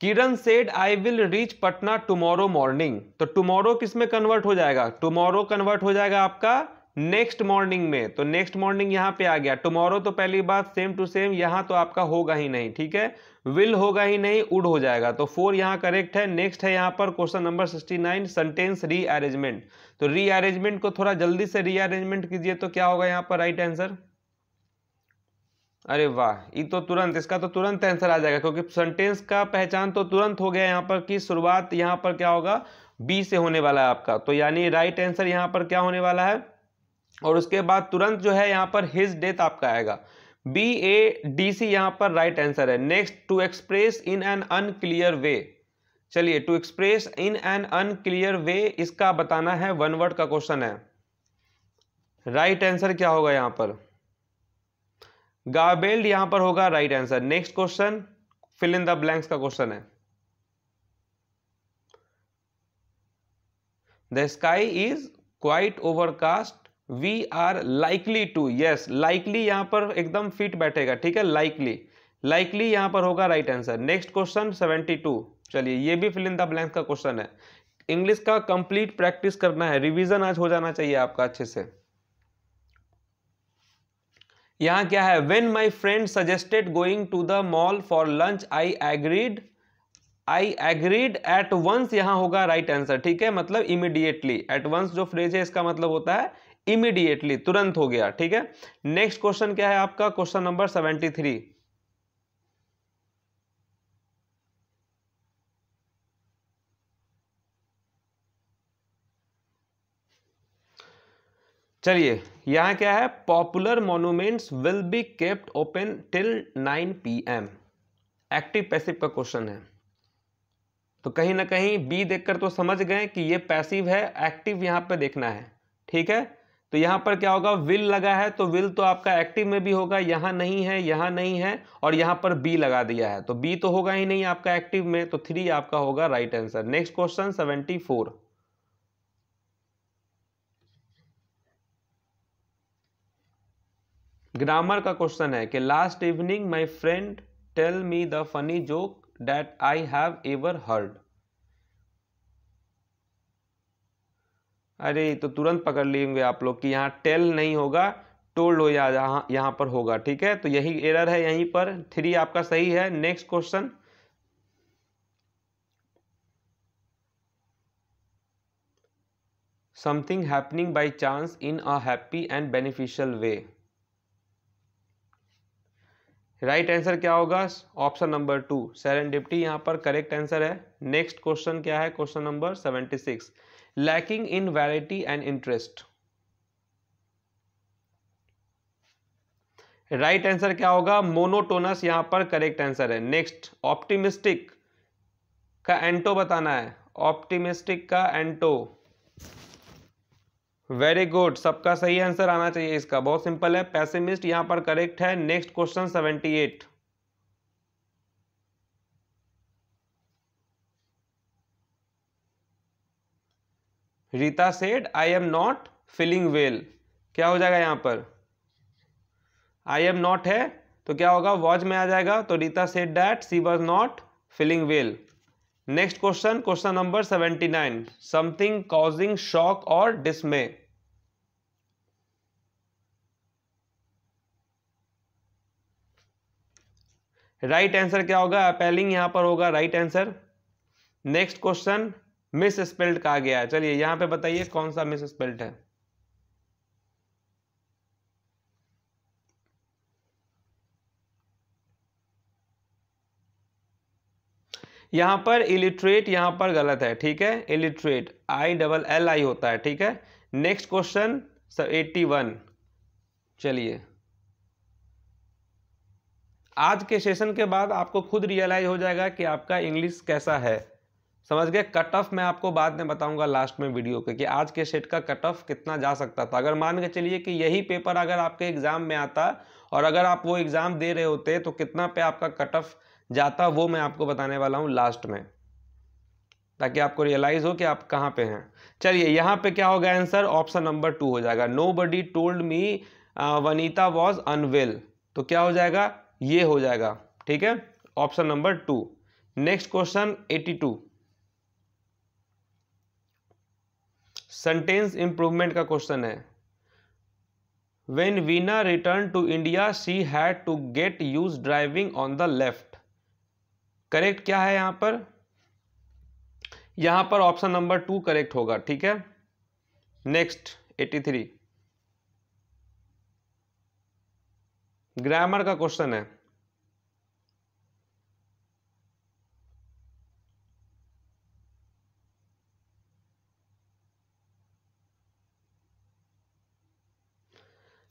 Kiran said I will reach Patna tomorrow morning तो टुमारो किस में कन्वर्ट हो जाएगा टुमारो कन्वर्ट हो जाएगा आपका नेक्स्ट मॉर्निंग में तो नेक्स्ट मॉर्निंग यहां पे आ गया टुमारो तो पहली बात सेम टू सेम यहां तो आपका होगा ही नहीं ठीक है विल होगा ही नहीं उड हो जाएगा तो फोर यहाँ करेक्ट है नेक्स्ट है यहां पर question number sixty nine sentence rearrangement तो रीअरेंजमेंट को थोड़ा जल्दी से रीअरेंजमेंट कीजिए तो क्या होगा यहाँ पर राइट आंसर अरे वाह ये तो तुरंत इसका तो तुरंत आंसर आ जाएगा क्योंकि सेंटेंस का पहचान तो तुरंत हो गया यहाँ पर कि शुरुआत यहाँ पर क्या होगा बी से होने वाला है आपका तो यानी राइट आंसर यहाँ पर क्या होने वाला है और उसके बाद तुरंत जो है यहाँ पर हिज डेथ आपका आएगा बी ए डी सी यहाँ पर राइट आंसर है next to express in an unclear way चलिए to express in an unclear way इसका बताना है वन वर्ड का क्वेश्चन है राइट right आंसर क्या होगा यहाँ पर गाबेल्ड यहाँ पर होगा right answer next question fill in the blanks का क्वेश्चन है the sky is quite overcast we are likely to yes likely यहां पर एकदम फिट बैठेगा ठीक है लाइकली लाइकली यहां पर होगा right answer next question seventy two चलिए ये भी फिल इन द ब्लैंक का क्वेश्चन है इंग्लिश का कंप्लीट प्रैक्टिस करना है रिवीजन आज हो जाना चाहिए आपका अच्छे से यहां क्या है when my friend suggested going to the mall for lunch I agreed I agreed at once यहां होगा राइट आंसर ठीक है मतलब इमिडिएटली एट वंस जो फ्रेज है इसका मतलब होता है इमीडिएटली तुरंत हो गया ठीक है नेक्स्ट क्वेश्चन क्या है आपका क्वेश्चन नंबर सेवेंटी थ्री चलिए यहां क्या है popular monuments will be kept open till 9 PM active passive का क्वेश्चन है तो कहीं ना कहीं बी देखकर तो समझ गए कि ये पैसिव है एक्टिव यहां पे देखना है ठीक है तो यहां पर क्या होगा विल लगा है तो विल तो आपका एक्टिव में भी होगा यहां नहीं है यहां नहीं है और यहां पर बी लगा दिया है तो बी तो होगा ही नहीं आपका एक्टिव में तो थ्री आपका होगा right answer next question seventy four grammar का क्वेश्चन है कि last evening my friend tell me the funny joke that I have ever heard अरे तो तुरंत पकड़ लेंगे आप लोग कि यहाँ टेल नहीं होगा टोल्ड हो या यहाँ यहाँ पर होगा ठीक है तो यही एरर है यहीं पर थ्री आपका सही है next question something happening by chance in a happy and beneficial way right answer क्या होगा option number two serendipity यहाँ पर करेक्ट आंसर है नेक्स्ट क्वेश्चन क्या है question number seventy six lacking in variety and interest right answer क्या होगा monotonous यहां पर करेक्ट आंसर है नेक्स्ट ऑप्टिमिस्टिक का एंटो बताना है ऑप्टिमिस्टिक का एंटो वेरी गुड सबका सही आंसर आना चाहिए इसका बहुत सिंपल है पैसिमिस्ट यहां पर करेक्ट है next question seventy eight Rita said I am not feeling well क्या हो जाएगा यहाँ पर आई एम नॉट है तो क्या होगा वॉज में आ जाएगा तो Rita said that she was not feeling well next question question number seventy nine something causing shock और डिसमे राइट आंसर क्या होगा अपेलिंग यहां पर होगा right answer next question misspelled कहा गया है चलिए यहां पे बताइए कौन सा मिस स्पेल्ड है यहां पर इलिट्रेट यहां पर गलत है ठीक है इलिट्रेट आई डबल एल आई होता है ठीक है नेक्स्ट क्वेश्चन एट्टी वन चलिए आज के सेशन के बाद आपको खुद रियलाइज हो जाएगा कि आपका इंग्लिश कैसा है समझ गए कट ऑफ मैं आपको बाद में बताऊंगा लास्ट में वीडियो के कि आज के सेट का कट ऑफ कितना जा सकता था अगर मान के चलिए कि यही पेपर अगर आपके एग्जाम में आता और अगर आप वो एग्जाम दे रहे होते तो कितना पे आपका कट ऑफ जाता वो मैं आपको बताने वाला हूँ लास्ट में ताकि आपको रियलाइज हो कि आप कहाँ पे हैं चलिए यहाँ पे क्या होगा आंसर ऑप्शन नंबर टू हो जाएगा nobody told me Vanita was unwell तो क्या हो जाएगा ये हो जाएगा ठीक है option number two next question eighty two sentence improvement का क्वेश्चन है when Veena return to India she had to get use driving on the left correct क्या है यहां पर यहां पर ऑप्शन नंबर टू करेक्ट होगा ठीक है नेक्स्ट एटी थ्री ग्रामर का क्वेश्चन है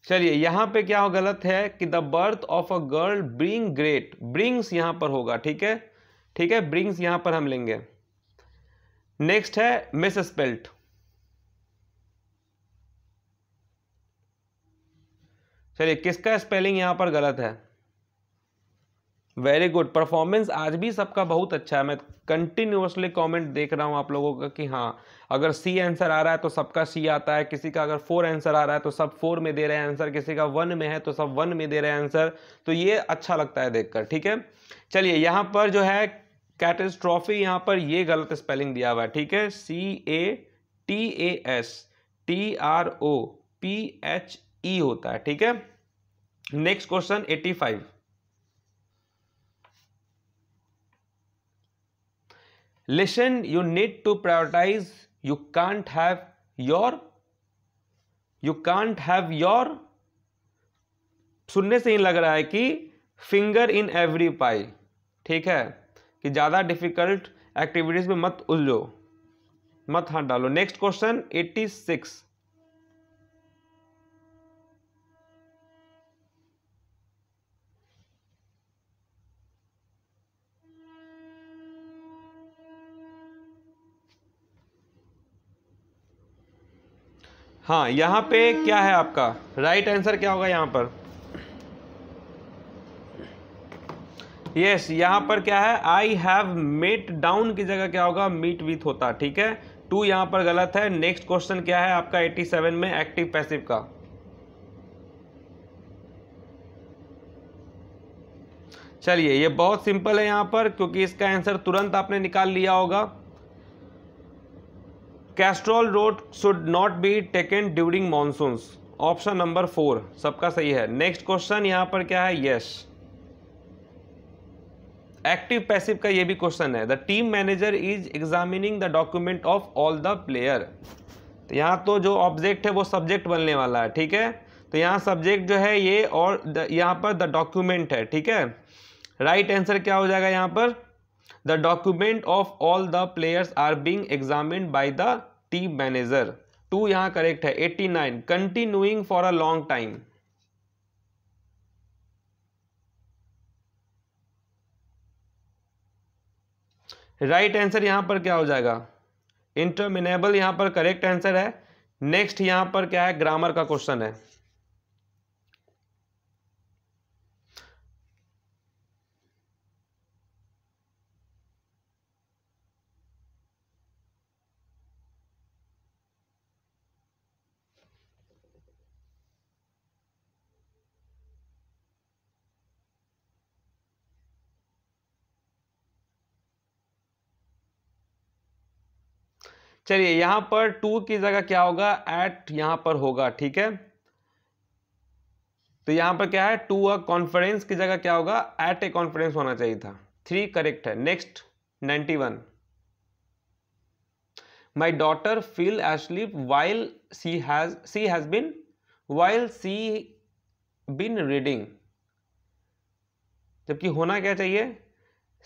चलिए यहां पे क्या हो गलत है कि the birth of a girl bring great brings यहां पर होगा ठीक है ठीक है ब्रिंग्स यहां पर हम लेंगे नेक्स्ट है मिस स्पेल्ट चलिए किसका स्पेलिंग यहां पर गलत है वेरी गुड परफॉर्मेंस आज भी सबका बहुत अच्छा है मैं कंटिन्यूसली कमेंट देख रहा हूँ आप लोगों का कि हाँ अगर सी आंसर आ रहा है तो सबका सी आता है किसी का अगर फोर आंसर आ रहा है तो सब फोर में दे रहे हैं आंसर किसी का वन में है तो सब वन में दे रहे हैं आंसर तो ये अच्छा लगता है देखकर ठीक है चलिए यहाँ पर जो है कैटेस्ट्रॉफी यहाँ पर ये गलत स्पेलिंग दिया हुआ है ठीक है C A T A S T R O P H E होता है ठीक है next question eighty five lesson you need to prioritise you can't have your you can't have your सुनने से ही लग रहा है कि फिंगर इन एवरी पाई ठीक है कि ज़्यादा डिफिकल्ट एक्टिविटीज़ में मत उलझो मत हाथ डालो नेक्स्ट क्वेश्चन एट्टी सिक्स हाँ यहाँ पे क्या है आपका राइट आंसर क्या होगा यहाँ पर यस yes, यहाँ पर क्या है आई हैव मेट डाउन की जगह क्या होगा मीट विथ होता ठीक है टू यहाँ पर गलत है नेक्स्ट क्वेश्चन क्या है आपका 87 में एक्टिव पैसिव का चलिए ये बहुत सिंपल है यहाँ पर क्योंकि इसका आंसर तुरंत आपने निकाल लिया होगा coastal road should not be taken during monsoons option number four सबका सही है नेक्स्ट क्वेश्चन यहां पर क्या है यस एक्टिव पैसिव का ये भी क्वेश्चन है the team manager is examining the document of all the player तो यहाँ तो जो ऑब्जेक्ट है वो सब्जेक्ट बनने वाला है ठीक है तो यहाँ सब्जेक्ट जो है ये और यहाँ पर द डॉक्यूमेंट है ठीक है राइट right आंसर क्या हो जाएगा यहाँ पर the document of all the players are being examined by the team manager two यहां करेक्ट है eighty nine continuing for a long time right answer यहां पर क्या हो जाएगा इंटरमिनेबल यहां पर करेक्ट आंसर है नेक्स्ट यहां पर क्या है ग्रामर का क्वेश्चन है चलिए यहां पर टू की जगह क्या होगा एट यहां पर होगा ठीक है तो यहां पर क्या है टू अ कॉन्फ्रेंस की जगह क्या होगा एट ए कॉन्फ्रेंस होना चाहिए था थ्री करेक्ट है next ninety one my daughter feel asleep while she has she has been while she been reading जबकि होना क्या चाहिए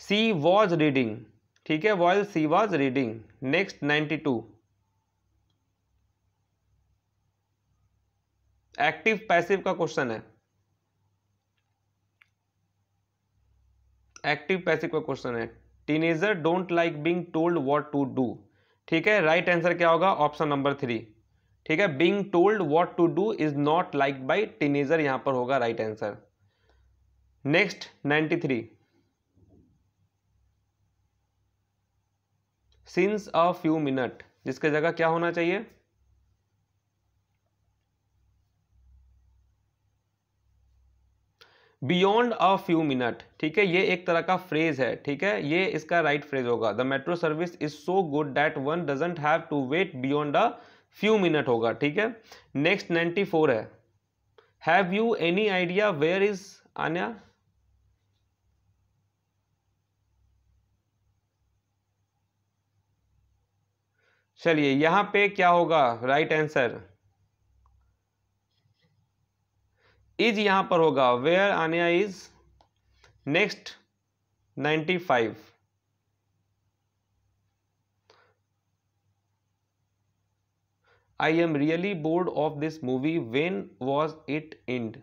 सी वॉज रीडिंग ठीक है while she was reading next ninety two active passive का question है active passive का question है teenager don't like being told what to do ठीक है राइट right आंसर क्या होगा ऑप्शन नंबर थ्री ठीक है being told what to do is not like by teenager यहां पर होगा right answer next ninety three since a few minute जिसके जगह क्या होना चाहिए बियॉन्ड अ फ्यू मिनट ठीक है ये एक तरह का फ्रेज है ठीक है ये इसका राइट right फ्रेज होगा the metro service is so good that one doesn't have to wait beyond a few minute होगा ठीक है नेक्स्ट नाइन्टी फोर है have you any idea where is Anya चलिए यहां पे क्या होगा राइट आंसर इज यहां पर होगा where Aniya is next 95 five I am really bored of this movie when was it end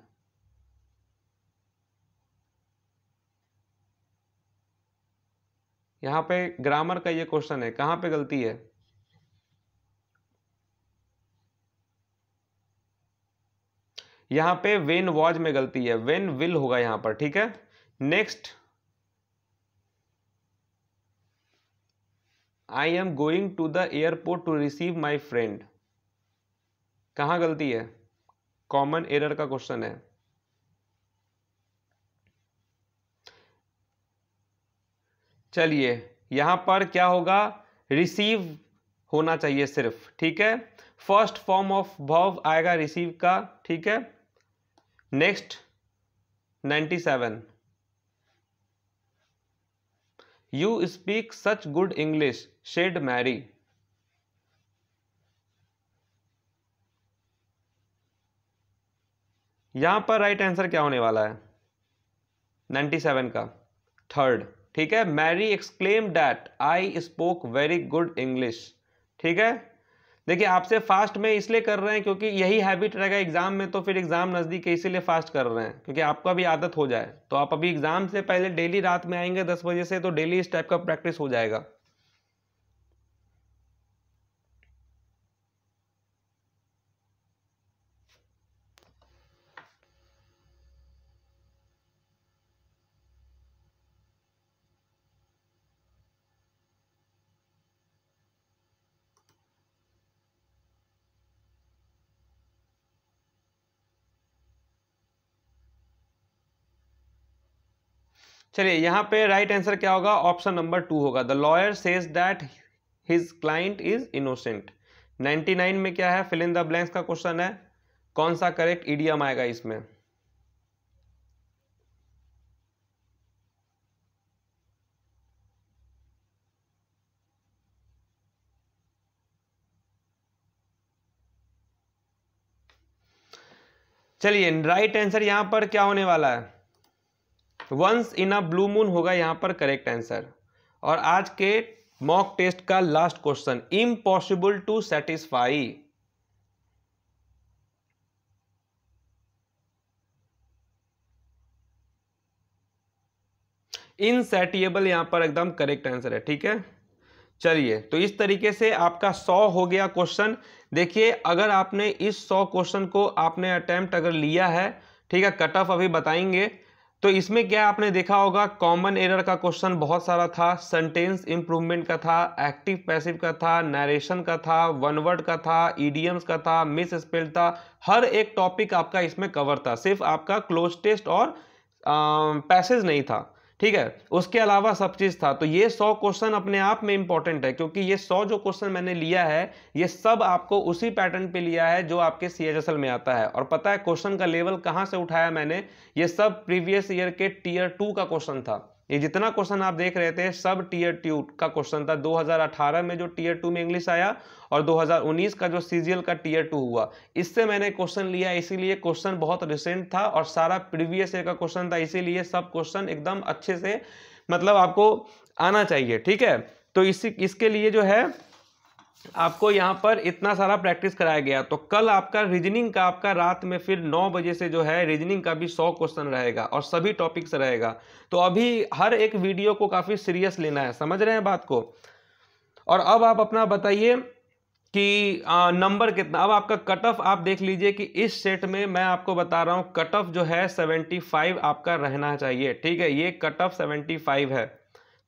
यहां पे ग्रामर का ये क्वेश्चन है कहां पे गलती है यहां पे वेन वॉज में गलती है वेन विल होगा यहां पर ठीक है next I am going to the airport to receive my friend कहां गलती है कॉमन एरर का क्वेश्चन है चलिए यहां पर क्या होगा रिसीव होना चाहिए सिर्फ ठीक है फर्स्ट फॉर्म ऑफ भव आएगा रिसीव का ठीक है next ninety seven you speak such good English said Mary यहां पर राइट right आंसर क्या होने वाला है नाइन्टी सेवन का थर्ड ठीक है Mary exclaim that I spoke very good English ठीक है देखिए आपसे फास्ट में इसलिए कर रहे हैं क्योंकि यही हैबिट रहेगा एग्जाम में तो फिर एग्जाम नज़दीक है इसीलिए फास्ट कर रहे हैं क्योंकि आपका भी आदत हो जाए तो आप अभी एग्जाम से पहले डेली रात में आएंगे दस बजे से तो डेली इस टाइप का प्रैक्टिस हो जाएगा चलिए यहाँ पे राइट आंसर क्या होगा ऑप्शन नंबर टू होगा the lawyer says that his client is innocent 99 में क्या है फिल इन द ब्लैंक्स का क्वेश्चन है कौन सा करेक्ट ईडीएम आएगा इसमें चलिए राइट आंसर यहां पर क्या होने वाला है once in a blue moon होगा यहाँ पर करेक्ट आंसर और आज के मॉक टेस्ट का last question impossible to satisfy insatiable यहां पर एकदम करेक्ट आंसर है ठीक है चलिए तो इस तरीके से आपका सौ हो गया क्वेश्चन देखिए अगर आपने इस सौ क्वेश्चन को आपने अटैम्प्ट अगर लिया है ठीक है कट ऑफ अभी बताएंगे तो इसमें क्या आपने देखा होगा कॉमन एरर का क्वेश्चन बहुत सारा था सेंटेंस इंप्रूवमेंट का था एक्टिव पैसिव का था नरेशन का था वन वर्ड का था ईडीएम्स का था मिस स्पेल था हर एक टॉपिक आपका इसमें कवर था सिर्फ आपका क्लोज टेस्ट और पैसेज नहीं था ठीक है उसके अलावा सब चीज़ था तो ये सौ क्वेश्चन अपने आप में इंपॉर्टेंट है क्योंकि ये सौ जो क्वेश्चन मैंने लिया है ये सब आपको उसी पैटर्न पे लिया है जो आपके सी में आता है और पता है क्वेश्चन का लेवल कहां से उठाया मैंने ये सब प्रीवियस ईयर के टीयर टू का क्वेश्चन था ये जितना क्वेश्चन आप देख रहे थे सब टीयर टू का क्वेश्चन था 2018 में जो टीयर टू में इंग्लिश आया और 2019 का जो सीजीएल का टीयर टू हुआ इससे मैंने क्वेश्चन लिया इसीलिए क्वेश्चन बहुत रिसेंट था और सारा प्रीवियस ईयर का क्वेश्चन था इसीलिए सब क्वेश्चन एकदम अच्छे से मतलब आपको आना चाहिए ठीक है तो इसी इसके लिए जो है आपको यहाँ पर इतना सारा प्रैक्टिस कराया गया तो कल आपका रीजनिंग का आपका रात में फिर नौ बजे से जो है रीजनिंग का भी सौ क्वेश्चन रहेगा और सभी टॉपिक्स रहेगा तो अभी हर एक वीडियो को काफ़ी सीरियस लेना है समझ रहे हैं बात को और अब आप अपना बताइए कि नंबर कितना अब आपका कट ऑफ आप देख लीजिए कि इस सेट में मैं आपको बता रहा हूँ कट ऑफ जो है सेवेंटी आपका रहना चाहिए ठीक है ये कट ऑफ सेवेंटी है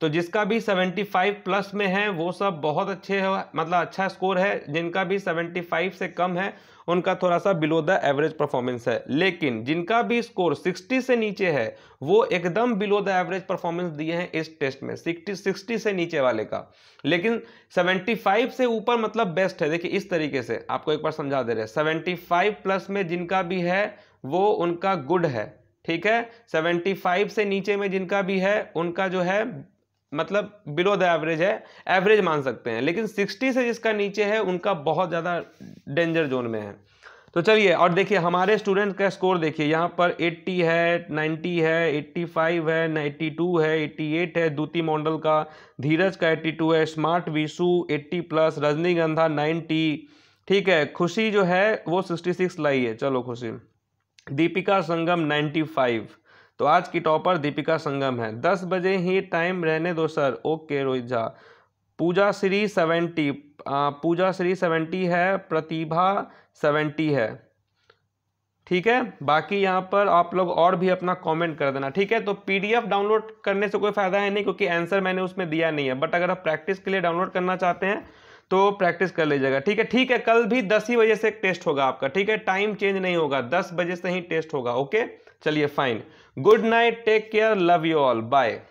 तो जिसका भी 75 प्लस में है वो सब बहुत अच्छे है मतलब अच्छा स्कोर है जिनका भी 75 से कम है उनका थोड़ा सा बिलो द एवरेज परफॉर्मेंस है लेकिन जिनका भी स्कोर 60 से नीचे है वो एकदम बिलो द एवरेज परफॉर्मेंस दिए हैं इस टेस्ट में 60 60 से नीचे वाले का लेकिन 75 से ऊपर मतलब बेस्ट है देखिए इस तरीके से आपको एक बार समझा दे रहे हैं सेवेंटी प्लस में जिनका भी है वो उनका गुड है ठीक है 75 से नीचे में जिनका भी है उनका जो है मतलब बिलो द एवरेज है एवरेज मान सकते हैं लेकिन सिक्सटी से जिसका नीचे है उनका बहुत ज़्यादा डेंजर जोन में है तो चलिए और देखिए हमारे स्टूडेंट का स्कोर देखिए यहाँ पर 80 है 90 है 85 है 92 है 88 है दूती मॉडल का धीरज का 82 है स्मार्ट विशु 80 प्लस रजनीगंधा 90 ठीक है खुशी जो है वो 66 लाई है चलो खुशी दीपिका संगम 95 तो आज की टॉपर दीपिका संगम है दस बजे ही टाइम रहने दो sir okay Rohit Jha Pooja Shri seventy Pooja Shri seventy है प्रतिभा सेवेंटी है ठीक है बाकी यहाँ पर आप लोग और भी अपना कमेंट कर देना ठीक है तो पीडीएफ डाउनलोड करने से कोई फ़ायदा है नहीं क्योंकि आंसर मैंने उसमें दिया नहीं है बट अगर आप प्रैक्टिस के लिए डाउनलोड करना चाहते हैं तो प्रैक्टिस कर लीजिएगा ठीक है ठीक है कल भी दस ही बजे से एक टेस्ट होगा आपका ठीक है टाइम चेंज नहीं होगा दस बजे से ही टेस्ट होगा ओके चलिए fine Good night. Take care. Love you all. Bye.